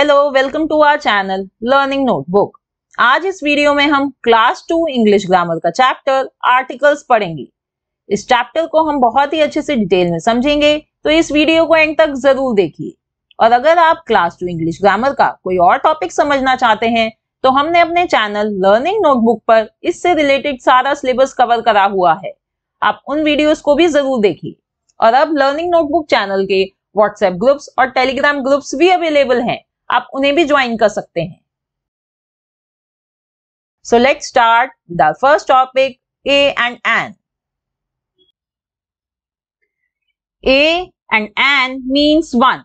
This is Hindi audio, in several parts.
Hello welcome to our channel Learning Notebook आज इस वीडियो में हम क्लास टू इंग्लिश ग्रामर का चैप्टर आर्टिकल्स पढ़ेंगे इस चैप्टर को हम बहुत ही अच्छे से डिटेल में समझेंगे तो इस वीडियो को एंड तक जरूर देखिए और अगर आप क्लास टू इंग्लिश ग्रामर का कोई और टॉपिक समझना चाहते हैं तो हमने अपने चैनल लर्निंग नोटबुक पर इससे रिलेटेड सारा सिलेबस कवर करा हुआ है आप उन वीडियोज को भी जरूर देखिए और अब लर्निंग नोटबुक चैनल के व्हाट्सएप ग्रुप्स और टेलीग्राम ग्रुप्स भी अवेलेबल हैं आप उन्हें भी ज्वाइन कर सकते हैं so let start with first topic a and an a and an means one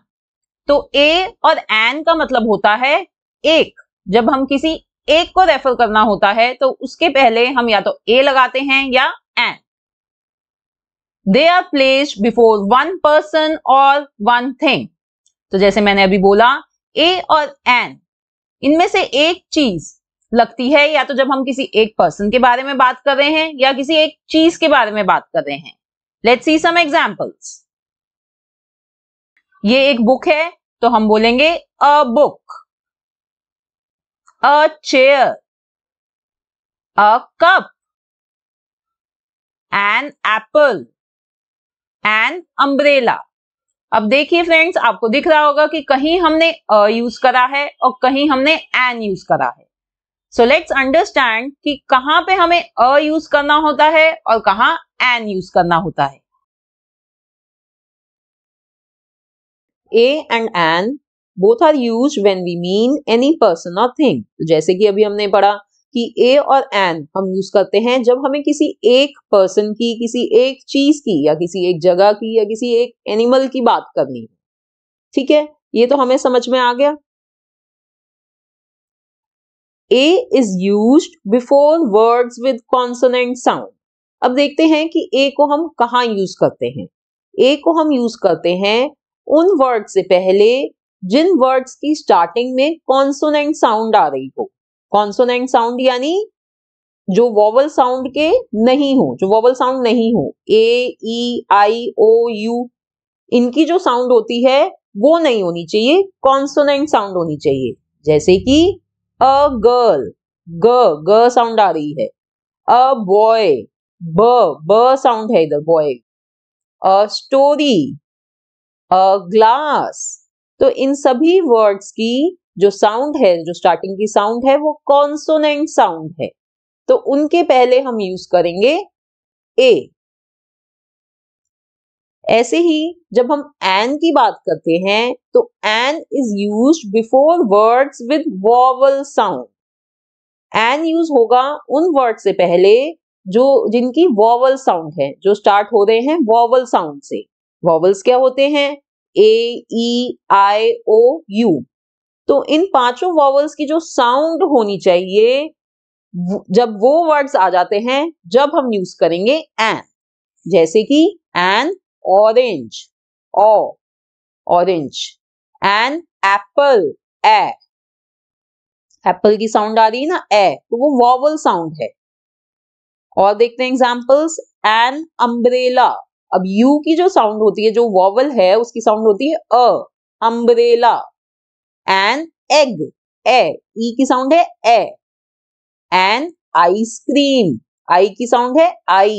तो ए और एन का मतलब होता है एक जब हम किसी एक को रेफर करना होता है तो उसके पहले हम या तो ए लगाते हैं या an they are place before one person और वन थिंग तो जैसे मैंने अभी बोला ए और एन इनमें से एक चीज लगती है या तो जब हम किसी एक पर्सन के बारे में बात कर रहे हैं या किसी एक चीज के बारे में बात कर रहे हैं लेट सी सम एग्जाम्पल्स ये एक बुक है तो हम बोलेंगे a book a chair a cup an apple an umbrella अब देखिए फ्रेंड्स आपको दिख रहा होगा कि कहीं हमने अ यूज करा है और कहीं हमने एन यूज करा है सो लेट्स अंडरस्टैंड कि कहाँ पे हमें अ यूज करना होता है और कहां एन यूज करना होता है a and an both are use when we mean any person और थिंग जैसे कि अभी हमने पढ़ा कि ए और एन हम यूज करते हैं जब हमें किसी एक पर्सन की किसी एक चीज की या किसी एक जगह की या किसी एक एनिमल की बात करनी है ठीक है ये तो हमें समझ में आ गया a is use before words with consonant sound अब देखते हैं कि ए को हम कहाँ यूज करते हैं ए को हम यूज करते हैं उन वर्ड से पहले जिन वर्ड्स की स्टार्टिंग में कॉन्सोनेंट साउंड आ रही हो कॉन्सोनेंट साउंड यानी जो वॉवल साउंड के नहीं हो जो वॉवल साउंड नहीं हो ए ई आई ओ यू इनकी जो साउंड होती है वो नहीं होनी चाहिए कॉन्सोनेंट साउंड होनी चाहिए जैसे कि अ गर्ल ग ग साउंड आ रही है अ बॉय ब ब साउंड है इधर boy a story a glass तो इन सभी वर्ड्स की जो साउंड है जो स्टार्टिंग की साउंड है वो कॉन्सोनेंट साउंड है तो उनके पहले हम यूज करेंगे ए ऐसे ही जब हम एन की बात करते हैं तो an is use before words with vowel sound an use होगा उन वर्ड से पहले जो जिनकी वॉवल साउंड है जो स्टार्ट हो रहे हैं वॉवल साउंड से वॉवल्स क्या होते हैं ए ई आई ओ यू तो इन पांचों वॉवल्स की जो साउंड होनी चाहिए जब वो वर्ड्स आ जाते हैं जब हम यूज करेंगे एन जैसे कि an orange O orange an apple A apple की साउंड आ रही है ना ए तो वो वॉवल साउंड है और देखते हैं एग्जाम्पल्स एन अम्ब्रेला अब यू की जो साउंड होती है जो वॉवल है उसकी साउंड होती है a umbrella an egg A E की साउंड है ए एन आइसक्रीम आई की साउंड है आई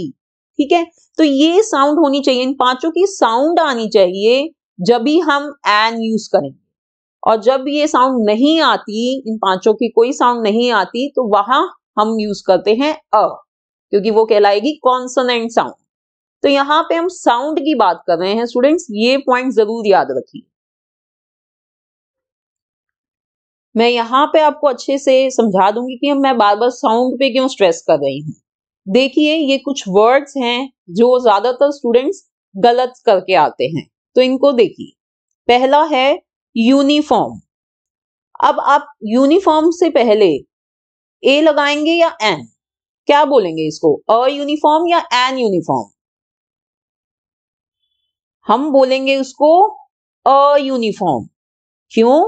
ठीक है तो ये साउंड होनी चाहिए इन पांचों की साउंड आनी चाहिए जब भी हम एन यूज करेंगे और जब ये साउंड नहीं आती इन पांचों की कोई साउंड नहीं आती तो वहां हम यूज करते हैं अ क्योंकि वो कहलाएगी कॉन्सोनेंट साउंड तो यहां पे हम साउंड की बात कर रहे हैं स्टूडेंट्स ये पॉइंट जरूर याद रखिए मैं यहाँ पे आपको अच्छे से समझा दूंगी कि मैं बार बार साउंड पे क्यों स्ट्रेस कर रही हूँ देखिए ये कुछ वर्ड्स हैं जो ज्यादातर स्टूडेंट्स गलत करके आते हैं तो इनको देखिए पहला है यूनिफॉर्म अब आप यूनिफॉर्म से पहले ए लगाएंगे या एन क्या बोलेंगे इसको अ यूनिफॉर्म या एन यूनिफॉर्म हम बोलेंगे उसको अ यूनिफॉर्म क्यों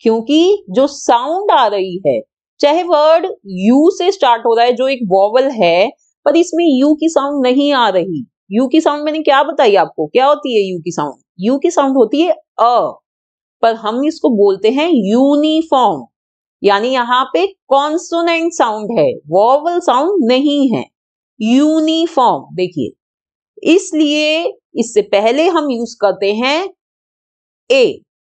क्योंकि जो साउंड आ रही है चाहे वर्ड यू से स्टार्ट हो रहा है जो एक वॉवल है पर इसमें यू की साउंड नहीं आ रही यू की साउंड मैंने क्या बताई आपको क्या होती है यू की साउंड यू की साउंड होती है अ पर हम इसको बोलते हैं यूनिफॉर्म यानी यहाँ पे कॉन्सोनेंट साउंड है वॉवल साउंड नहीं है यूनिफॉर्म देखिए इसलिए इससे पहले हम यूज करते हैं ए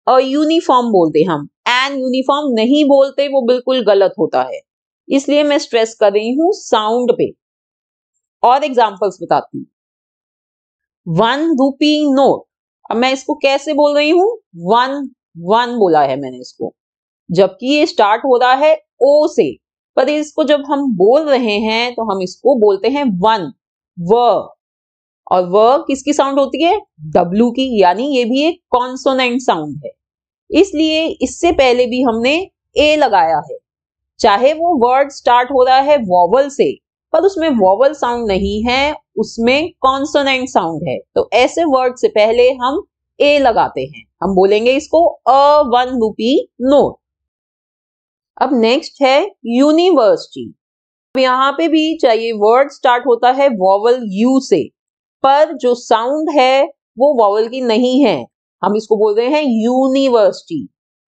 अ यूनिफॉर्म बोलते हैं हम एन यूनिफॉर्म नहीं बोलते वो बिल्कुल गलत होता है इसलिए मैं स्ट्रेस कर रही हूं साउंड पे और एग्जाम्पल्स बताती हूं वन रूपी नोट अब मैं इसको कैसे बोल रही हूं वन वन बोला है मैंने इसको जबकि ये स्टार्ट हो रहा है ओ से पर इसको जब हम बोल रहे हैं तो हम इसको बोलते हैं वन व और व किसकी साउंड होती है डब्लू की यानी ये भी एक कॉन्सोनेंट साउंड है इसलिए इससे पहले भी हमने ए लगाया है चाहे वो वर्ड स्टार्ट हो रहा है वॉवल से पर उसमें वॉवल साउंड नहीं है उसमें कॉन्सोनेंट साउंड है तो ऐसे वर्ड से पहले हम ए लगाते हैं हम बोलेंगे इसको अ वन रूपी नोट अब नेक्स्ट है यूनिवर्सिटी अब यहाँ पे भी चाहिए वर्ड स्टार्ट होता है वॉवल यू से पर जो साउंड है वो वॉवल की नहीं है हम इसको बोल रहे हैं यूनिवर्सिटी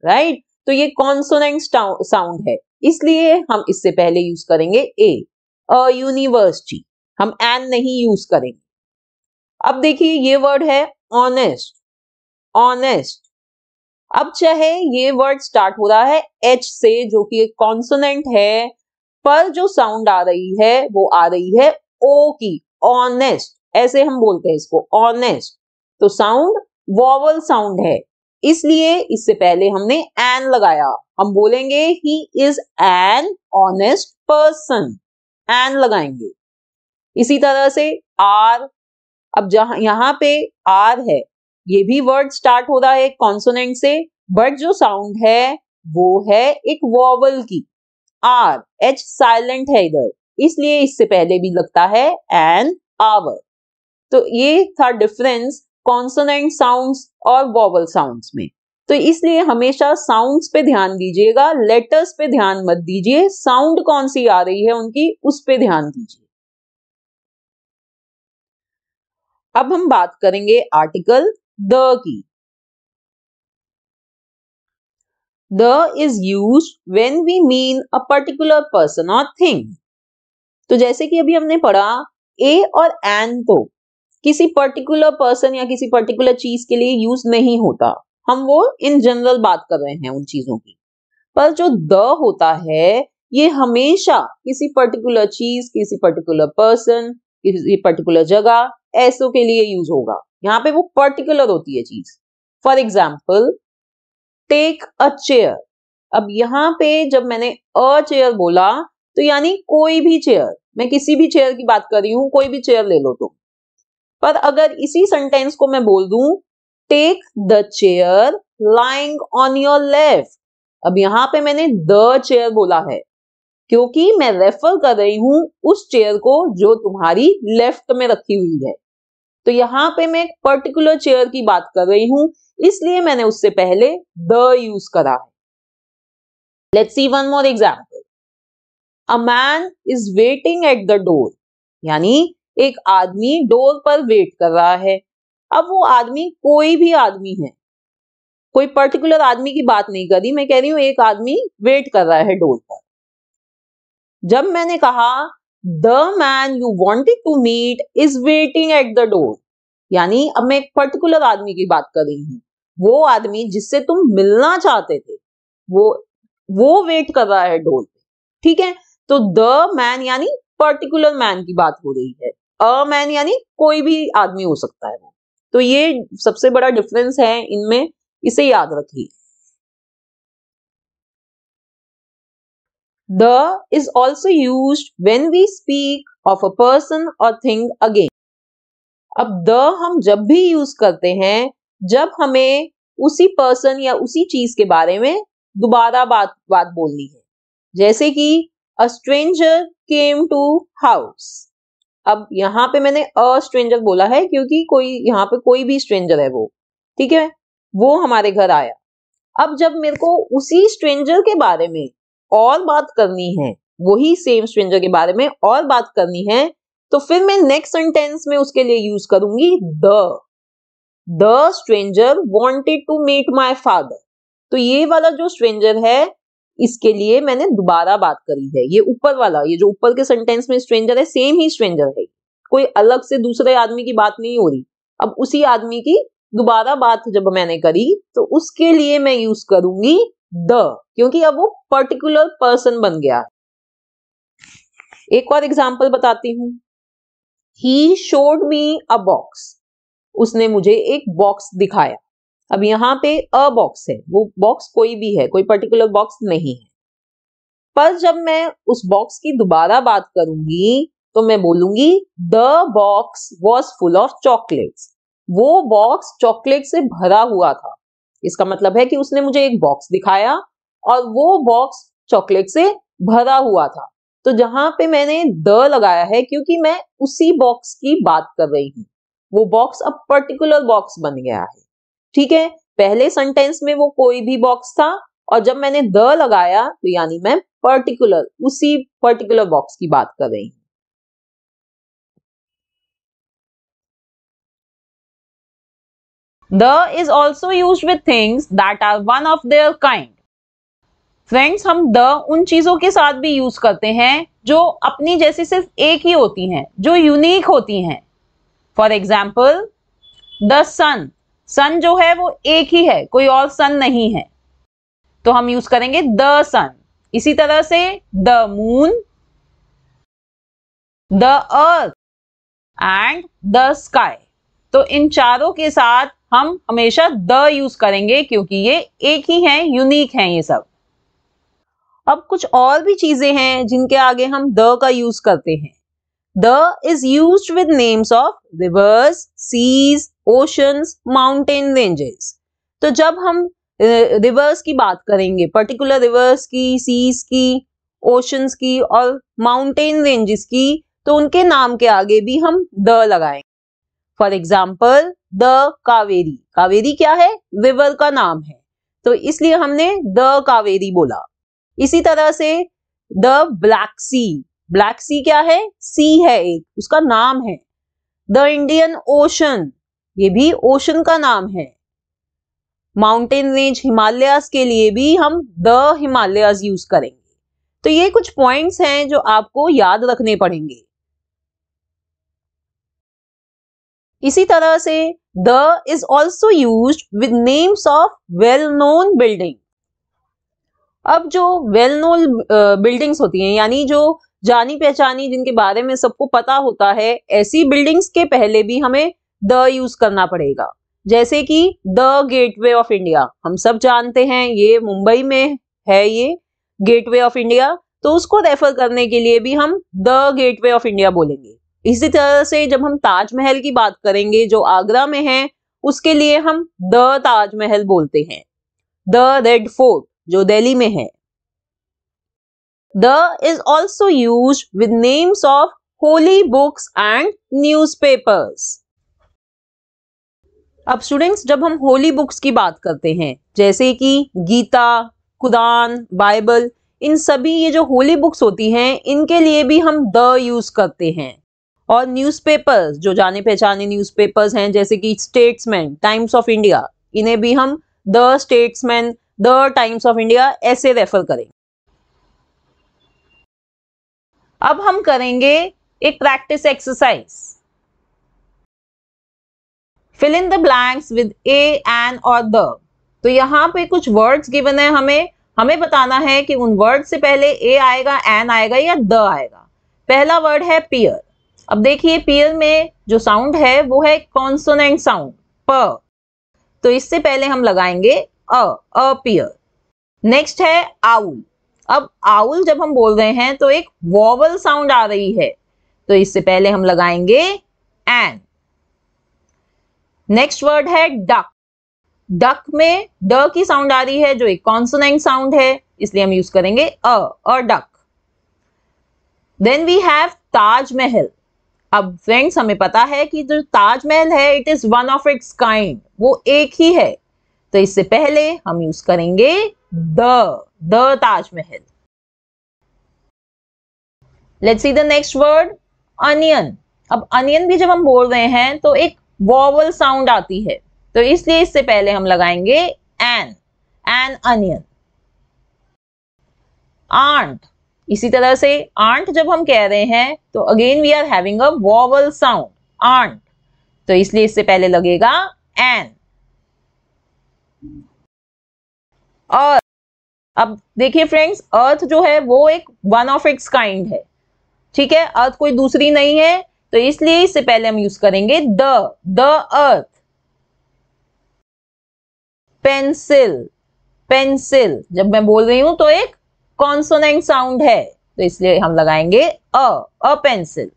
राइट तो ये कॉन्सोनेंट साउंड है इसलिए हम इससे पहले यूज करेंगे ए अ यूनिवर्सिटी हम एन नहीं यूज करेंगे अब देखिए ये वर्ड है ऑनेस्ट ऑनेस्ट अब चाहे ये वर्ड स्टार्ट हो रहा है एच से जो कि एक कॉन्सोनेंट है पर जो साउंड आ रही है वो आ रही है ओ की ऑनेस्ट ऐसे हम बोलते हैं इसको ऑनेस्ट तो साउंड वॉवल साउंड है इसलिए इससे पहले हमने एन लगाया हम बोलेंगे he is an honest person an लगाएंगे इसी तरह से आर अब जहां यहां पे आर है ये भी वर्ड स्टार्ट हो रहा है एक कॉन्सोनेंट से बट जो साउंड है वो है एक वॉवल की आर एच साइलेंट है इधर इसलिए इससे पहले भी लगता है एन आवर तो ये था डिफरेंस कॉन्सोनेंट साउंड और वॉवल साउंड में तो इसलिए हमेशा साउंड्स पे ध्यान दीजिएगा लेटर्स पे ध्यान मत दीजिए साउंड कौन सी आ रही है उनकी उस पे ध्यान दीजिए अब हम बात करेंगे आर्टिकल द की the is use when we mean a particular person और थिंग तो जैसे कि अभी हमने पढ़ा ए और एन तो किसी पर्टिकुलर पर्सन या किसी पर्टिकुलर चीज के लिए यूज नहीं होता हम वो इन जनरल बात कर रहे हैं उन चीजों की पर जो द होता है ये हमेशा किसी पर्टिकुलर चीज किसी पर्टिकुलर पर्सन किसी पर्टिकुलर जगह ऐसो के लिए यूज होगा यहाँ पे वो पर्टिकुलर होती है चीज for example take a chair अब यहाँ पे जब मैंने अ चेयर बोला तो यानी कोई भी चेयर मैं किसी भी चेयर की बात कर रही हूँ कोई भी चेयर ले लो तुम तो. पर अगर इसी सेंटेंस को मैं बोल दू take the chair lying on your left अब यहां पे मैंने द चेयर बोला है क्योंकि मैं रेफर कर रही हूं उस चेयर को जो तुम्हारी लेफ्ट में रखी हुई है तो यहां पे मैं एक पर्टिकुलर चेयर की बात कर रही हूं इसलिए मैंने उससे पहले द यूज करा है let's see one more example a man is waiting at the door यानी एक आदमी डोर पर वेट कर रहा है अब वो आदमी कोई भी आदमी है कोई पर्टिकुलर आदमी की बात नहीं करी मैं कह रही हूं एक आदमी वेट कर रहा है डोर पर जब मैंने कहा the man you wanted to meet is waiting at the door यानी अब मैं एक पर्टिकुलर आदमी की बात कर रही हूं वो आदमी जिससे तुम मिलना चाहते थे वो वो वेट कर रहा है डोर पर ठीक है तो द मैन यानी पर्टिकुलर मैन की बात हो रही है अ मैन यानी कोई भी आदमी हो सकता है तो ये सबसे बड़ा डिफरेंस है इनमें इसे याद रखिए the is also use when we speak of a person और थिंग अगेन अब द हम जब भी यूज करते हैं जब हमें उसी पर्सन या उसी चीज के बारे में दोबारा बात बात बोलनी है जैसे कि a stranger came to house अब यहाँ पे मैंने अ स्ट्रेंजर बोला है क्योंकि कोई यहाँ पे कोई भी स्ट्रेंजर है वो ठीक है वो हमारे घर आया अब जब मेरे को उसी स्ट्रेंजर के बारे में और बात करनी है वही सेम स्ट्रेंजर के बारे में और बात करनी है तो फिर मैं नेक्स्ट सेंटेंस में उसके लिए यूज करूंगी the the stranger wanted to meet my father तो ये वाला जो स्ट्रेंजर है इसके लिए मैंने दोबारा बात करी है ये ऊपर वाला ये जो ऊपर के सेंटेंस में स्ट्रेंजर है सेम ही स्ट्रेंजर है कोई अलग से दूसरे आदमी की बात नहीं हो रही अब उसी आदमी की दोबारा बात जब मैंने करी तो उसके लिए मैं यूज करूंगी द क्योंकि अब वो पर्टिकुलर पर्सन बन गया एक और एग्जाम्पल बताती हूं he showed me a box उसने मुझे एक बॉक्स दिखाया अब यहाँ पे अ बॉक्स है वो बॉक्स कोई भी है कोई पर्टिकुलर बॉक्स नहीं है पर जब मैं उस बॉक्स की दोबारा बात करूंगी तो मैं बोलूंगी the box was full of chocolates वो बॉक्स चॉकलेट से भरा हुआ था इसका मतलब है कि उसने मुझे एक बॉक्स दिखाया और वो बॉक्स चॉकलेट से भरा हुआ था तो जहां पे मैंने द लगाया है क्योंकि मैं उसी बॉक्स की बात कर रही हूँ वो बॉक्स अब पर्टिकुलर बॉक्स बन गया है ठीक है पहले सेंटेंस में वो कोई भी बॉक्स था और जब मैंने द लगाया तो यानी मैं पर्टिकुलर उसी पर्टिकुलर बॉक्स की बात कर रही हूं is also use with things that are one of their kind friends हम द उन चीजों के साथ भी यूज करते हैं जो अपनी जैसी सिर्फ एक ही होती हैं जो यूनिक होती हैं for example the sun sun जो है वो एक ही है कोई और सन नहीं है तो हम यूज करेंगे द सन इसी तरह से the moon the earth and the sky तो इन चारों के साथ हम हमेशा द यूज करेंगे क्योंकि ये एक ही हैं यूनिक हैं ये सब अब कुछ और भी चीजें हैं जिनके आगे हम द का यूज करते हैं the is use with names of rivers seas oceans mountain ranges तो जब हम रिवर्स की बात करेंगे पर्टिकुलर रिवर्स की सीज की ओशंस की और माउंटेन रेंजेस की तो उनके नाम के आगे भी हम द लगाएंगे for example the Kaveri Kaveri क्या है रिवर का नाम है तो इसलिए हमने द कावेरी बोला इसी तरह से the Black Sea Black Sea क्या है सी है एक उसका नाम है द इंडियन ओशन ये भी ओशन का नाम है माउंटेन रेंज हिमालयस के लिए भी हम द हिमालयस यूज करेंगे तो ये कुछ पॉइंट्स हैं जो आपको याद रखने पड़ेंगे इसी तरह से the is also use with names of well known building अब जो वेल नोन बिल्डिंग्स होती हैं यानी जो जानी पहचानी जिनके बारे में सबको पता होता है ऐसी बिल्डिंग्स के पहले भी हमें द यूज करना पड़ेगा जैसे कि द गेटवे ऑफ इंडिया हम सब जानते हैं ये मुंबई में है ये गेटवे ऑफ इंडिया तो उसको रेफर करने के लिए भी हम द गेटवे ऑफ इंडिया बोलेंगे इसी तरह से जब हम ताजमहल की बात करेंगे जो आगरा में है उसके लिए हम द ताजमहल बोलते हैं द रेड फोर्ट जो दिल्ली में है the is also use with names of holy books and newspapers अब स्टूडेंट्स जब हम होली बुक्स की बात करते हैं जैसे कि गीता कुरान बाइबल इन सभी ये जो होली बुक्स होती हैं इनके लिए भी हम द यूज करते हैं और न्यूज़पेपर्स जो जाने पहचाने न्यूज़पेपर्स हैं जैसे कि स्टेट्समैन टाइम्स ऑफ इंडिया इन्हें भी हम the Statesman the Times of India ऐसे रेफर करेंगे अब हम करेंगे एक practice exercise fill in the blanks with a an और द तो यहाँ पे कुछ वर्ड्स गिवन है हमें हमें बताना है कि उन वर्ड से पहले ए आएगा एन आएगा या द आएगा पहला वर्ड है पियर अब देखिए पियर में जो साउंड है वो है कॉन्सोनेंट साउंड प तो इससे पहले हम लगाएंगे अ अ पियर नेक्स्ट है आउल अब आउल जब हम बोल रहे हैं तो एक वॉवल साउंड आ रही है तो इससे पहले हम लगाएंगे एन नेक्स्ट वर्ड है डक डक में ड की साउंड आ रही है जो एक कॉन्सोनेंट साउंड है इसलिए हम यूज करेंगे अ और duck then we have Taj Mahal अब फ्रेंड्स हमें पता है कि जो ताजमहल है it is one of its kind वो एक ही है तो इससे पहले हम यूज करेंगे the the Taj Mahal let's see the next word onion अब अनियन भी जब हम बोल रहे हैं तो एक वॉवल साउंड आती है तो इसलिए इससे पहले हम लगाएंगे एन एन अनियन आंट इसी तरह से आंट जब हम कह रहे हैं तो again we are having a vowel sound ant तो इसलिए इससे पहले लगेगा एन और अब देखिए फ्रेंड्स अर्थ जो है वो एक वन ऑफ इट्स काइंड है ठीक है अर्थ कोई दूसरी नहीं है तो इसलिए इससे पहले हम यूज करेंगे the the earth pencil pencil जब मैं बोल रही हूं तो एक कॉन्सोनेंट साउंड है तो इसलिए हम लगाएंगे a a pencil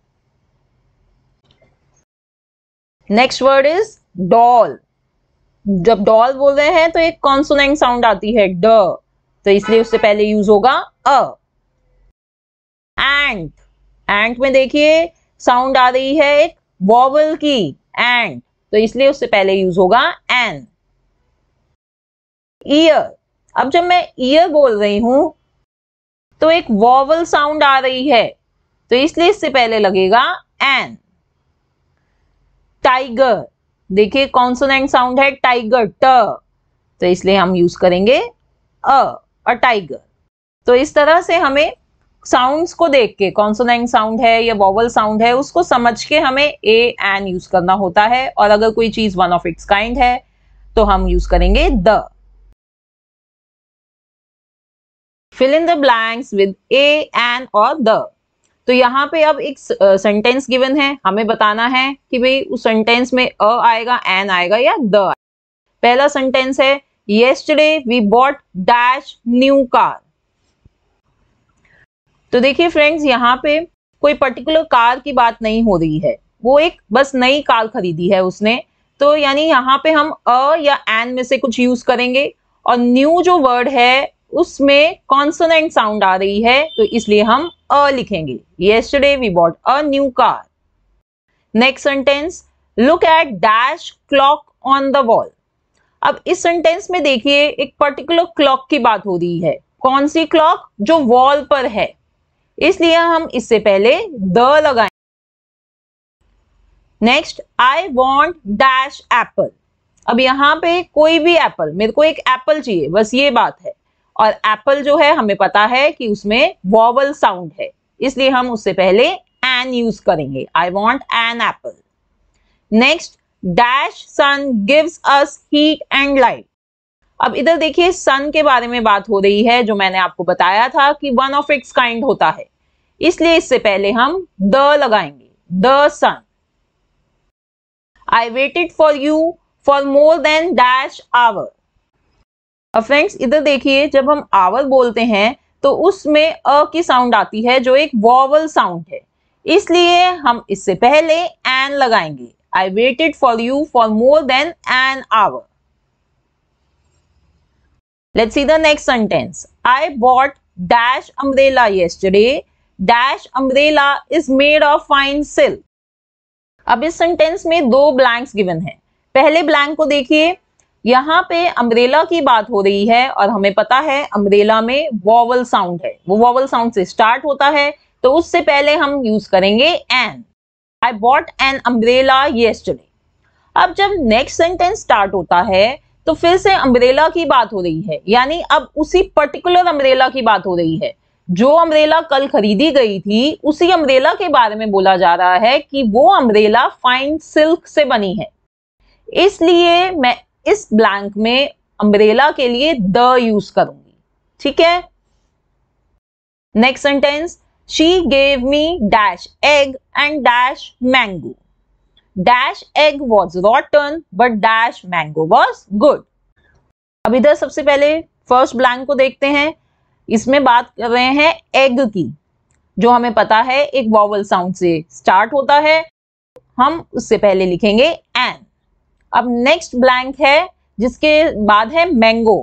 next word is doll जब डॉल बोल रहे हैं तो एक कॉन्सोनेंट साउंड आती है ड तो इसलिए उससे पहले यूज होगा अ एंट एंट में देखिए साउंड आ रही है एक वॉवल की एंड तो इसलिए उससे पहले यूज होगा एन ईयर अब जब मैं ईयर बोल रही हूं तो एक वॉवल साउंड आ रही है तो इसलिए इससे पहले लगेगा एन टाइगर देखिए कॉन्सोनेंट साउंड है टाइगर ट तो इसलिए हम यूज करेंगे अ टाइगर तो इस तरह से हमें साउंड्स को देख के कॉन्सोनेंट साउंड है या वॉवल साउंड है उसको समझ के हमें ए एन यूज करना होता है और अगर कोई चीज वन ऑफ इट्स काइंड है तो हम यूज करेंगे the fill in the blanks with a an और द तो यहाँ पे अब एक सेंटेंस गिवन है हमें बताना है कि भाई उस सेंटेंस में अ आएगा एन आएगा या द पहला सेंटेंस है yesterday we bought dash new car तो देखिए फ्रेंड्स यहाँ पे कोई पर्टिकुलर कार की बात नहीं हो रही है वो एक बस नई कार खरीदी है उसने तो यानी यहाँ पे हम अ या एन में से कुछ यूज करेंगे और न्यू जो वर्ड है उसमें कॉन्सोनेंट साउंड आ रही है तो इसलिए हम अ लिखेंगे yesterday we bought a new car next sentence look at dash clock on the wall अब इस सेंटेंस में देखिए एक पर्टिकुलर क्लॉक की बात हो रही है कौन सी क्लॉक जो वॉल पर है इसलिए हम इससे पहले द लगाए next I want dash apple अब यहाँ पे कोई भी एप्पल मेरे को एक एप्पल चाहिए बस ये बात है और एप्पल जो है हमें पता है कि उसमें वॉवल साउंड है इसलिए हम उससे पहले एन यूज करेंगे I want an apple next dash sun gives us heat and light अब इधर देखिए सन के बारे में बात हो रही है जो मैंने आपको बताया था कि वन ऑफ इट्स काइंड होता है इसलिए इससे पहले हम द लगाएंगे the sun I waited for you for more than dash hour अब फ्रेंड्स इधर देखिए जब हम आवर बोलते हैं तो उसमें अ की साउंड आती है जो एक वॉवल साउंड है इसलिए हम इससे पहले एन लगाएंगे I waited for you for more than an hour Let's see the next sentence. I bought dash umbrella yesterday. Dash umbrella is made of fine silk. अब इस सेंटेंस में दो ब्लैंक्स गिवन है पहले ब्लैंक को देखिए यहाँ पे अम्ब्रेला की बात हो रही है और हमें पता है अम्ब्रेला में वॉवल साउंड है वो वॉवल साउंड से स्टार्ट होता है तो उससे पहले हम यूज करेंगे an I bought an umbrella yesterday अब जब नेक्स्ट सेंटेंस स्टार्ट होता है तो फिर से अम्ब्रेला की बात हो रही है यानी अब उसी पर्टिकुलर अम्ब्रेला की बात हो रही है जो अम्ब्रेला कल खरीदी गई थी उसी अम्ब्रेला के बारे में बोला जा रहा है कि वो अम्ब्रेला फाइन सिल्क से बनी है इसलिए मैं इस ब्लैंक में अम्ब्रेला के लिए द यूज करूंगी ठीक है next sentence she gave me dash egg and dash mango dash egg was rotten but dash mango was good अब इधर सबसे पहले फर्स्ट ब्लैंक को देखते हैं इसमें बात कर रहे हैं एग की जो हमें पता है एक वॉवल साउंड से स्टार्ट होता है हम उससे पहले लिखेंगे एन अब नेक्स्ट ब्लैंक है जिसके बाद है मैंगो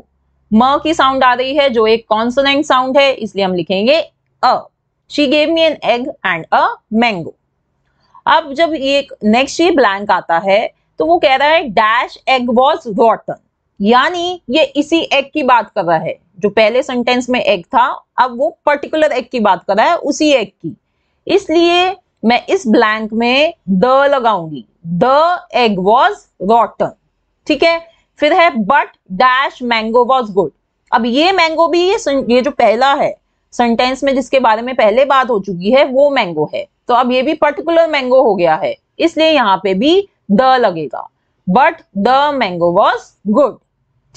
म की साउंड आ रही है जो एक कॉन्सोनेंट साउंड है इसलिए हम लिखेंगे a she gave me an egg and a mango अब जब ये नेक्स्ट ये ब्लैंक आता है तो वो कह रहा है डैश एग वॉज रॉटन यानी ये इसी एग की बात कर रहा है जो पहले सेंटेंस में एग था अब वो पर्टिकुलर एग की बात कर रहा है उसी एग की इसलिए मैं इस ब्लैंक में द लगाऊंगी द एग वॉज रॉटन ठीक है फिर है but dash mango was good अब ये मैंगो भी ये ये जो पहला है सेंटेंस में जिसके बारे में पहले बात हो चुकी है वो मैंगो है तो अब ये भी पर्टिकुलर मैंगो हो गया है इसलिए यहाँ पे भी द लगेगा but the mango was good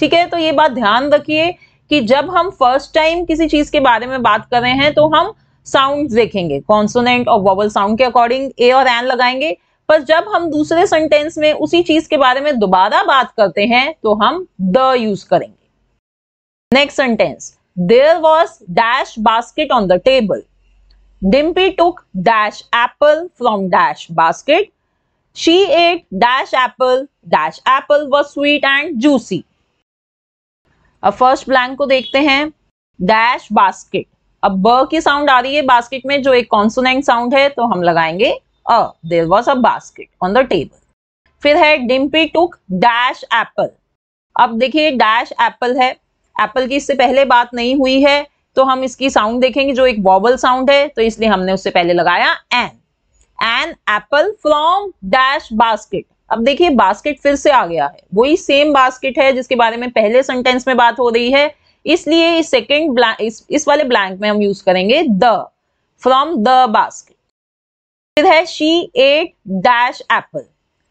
ठीक है तो ये बात ध्यान रखिए कि जब हम फर्स्ट टाइम किसी चीज के बारे में बात कर रहे हैं तो हम साउंड देखेंगे कॉन्सोनेंट और वॉवल साउंड के अकॉर्डिंग ए और एन लगाएंगे पर जब हम दूसरे सेंटेंस में उसी चीज के बारे में दोबारा बात करते हैं तो हम द यूज करेंगे next sentence there was dash basket on the table Dimpy took dash apple from dash basket. She ate dash apple. Dash apple was sweet and juicy. अब फर्स्ट ब्लैंक को देखते हैं डैश बास्केट अब ब की साउंड आ रही है बास्केट में जो एक कॉन्सोनेंट साउंड है तो हम लगाएंगे a there was a basket on the table फिर है डिम्पी टुक डैश एप्पल अब देखिए डैश एप्पल है एप्पल की इससे पहले बात नहीं हुई है तो हम इसकी साउंड देखेंगे जो एक बॉबल साउंड है तो इसलिए हमने उससे पहले लगाया an an apple from dash basket अब देखिए बास्केट फिर से आ गया है वही सेम बास्केट है जिसके बारे में पहले सेंटेंस में बात हो रही है इसलिए इस सेकेंड इस, इस वाले ब्लैंक में हम यूज करेंगे द फ्रॉम द बास्केट फिर है शी एट डैश एप्पल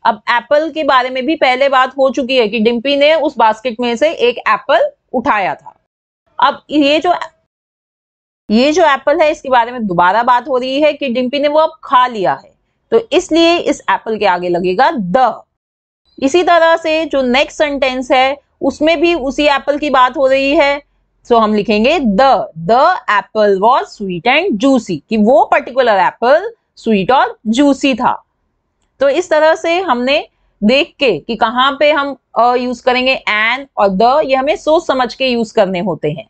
अब एप्पल के बारे में भी पहले बात हो चुकी है कि डिम्पी ने उस बास्केट में से एक एप्पल उठाया था अब ये जो ये जो एप्पल है इसके बारे में दोबारा बात हो रही है कि डिम्पी ने वो अब खा लिया है तो इसलिए इस एप्पल के आगे लगेगा द इसी तरह से जो नेक्स्ट सेंटेंस है उसमें भी उसी एप्पल की बात हो रही है सो तो हम लिखेंगे the the apple was sweet and juicy कि वो पर्टिकुलर एप्पल स्वीट और जूसी था तो इस तरह से हमने देख के कि कहाँ पे हम अ यूज करेंगे एन और द ये हमें सोच समझ के यूज करने होते हैं